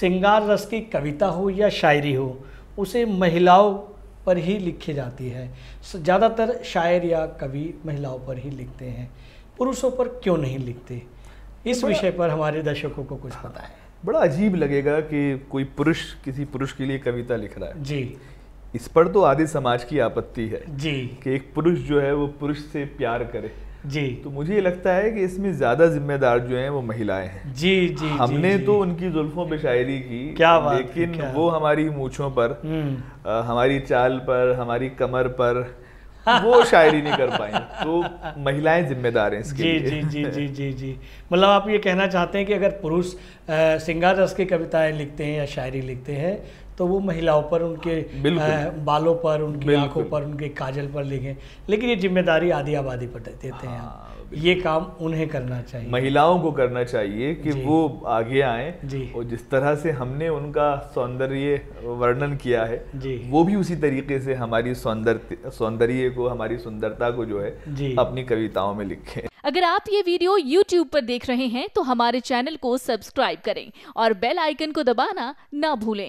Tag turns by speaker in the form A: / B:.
A: श्रृंगार रस की कविता हो या शायरी हो उसे महिलाओं पर ही लिखी जाती है ज़्यादातर शायर या कवि महिलाओं पर ही लिखते हैं पुरुषों पर क्यों नहीं लिखते इस विषय पर हमारे दर्शकों को कुछ पता है
B: बड़ा अजीब लगेगा कि कोई पुरुष किसी पुरुष के लिए कविता लिख रहा है जी इस पर तो आदि समाज की आपत्ति है जी कि एक पुरुष जो है वो पुरुष से प्यार करे जी तो मुझे ये लगता है कि इसमें ज्यादा जिम्मेदार जो हैं वो महिलाएं हैं जी जी हमने जी, तो उनकी जुल्फों पे शायरी की क्या बात लेकिन क्या? वो हमारी मूछों पर आ, हम्म। हमारी चाल पर हमारी कमर पर वो शायरी नहीं कर पाई तो महिलाएं जिम्मेदार हैं इसके जी, लिए। जी जी जी जी जी मतलब आप ये कहना चाहते हैं कि अगर पुरुष सिंगार रस की
A: कविताएं लिखते हैं या शायरी लिखते हैं तो वो महिलाओं पर उनके आ, बालों पर उनकी आंखों पर उनके काजल पर लिखें लेकिन ये जिम्मेदारी आदि आबादी पर देते हैं हाँ, ये काम उन्हें करना चाहिए
B: महिलाओं को करना चाहिए कि वो आगे आए और जिस तरह से हमने उनका सौंदर्य वर्णन किया है वो भी उसी तरीके से हमारी सौंदर्य सौंदर्य को हमारी सुंदरता को जो है अपनी कविताओं में लिखें अगर आप ये वीडियो YouTube पर देख रहे हैं तो हमारे चैनल को सब्सक्राइब करें और बेल आइकन को दबाना ना भूलें